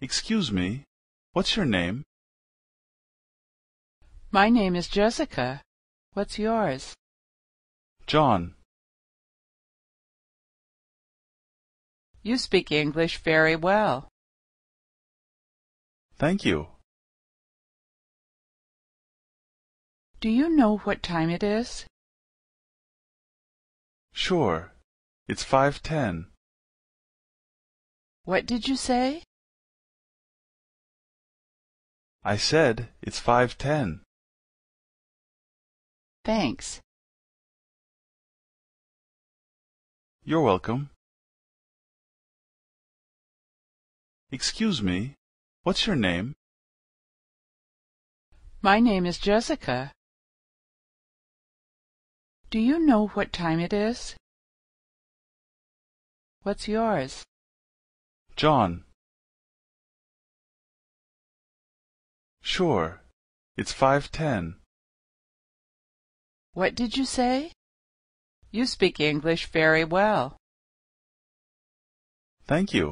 Excuse me, what's your name? My name is Jessica. What's yours? John. You speak English very well. Thank you. Do you know what time it is? Sure. It's 5:10. What did you say? I said it's five ten. Thanks. You're welcome. Excuse me, what's your name? My name is Jessica. Do you know what time it is? What's yours? John. Sure. It's five ten. What did you say? You speak English very well. Thank you.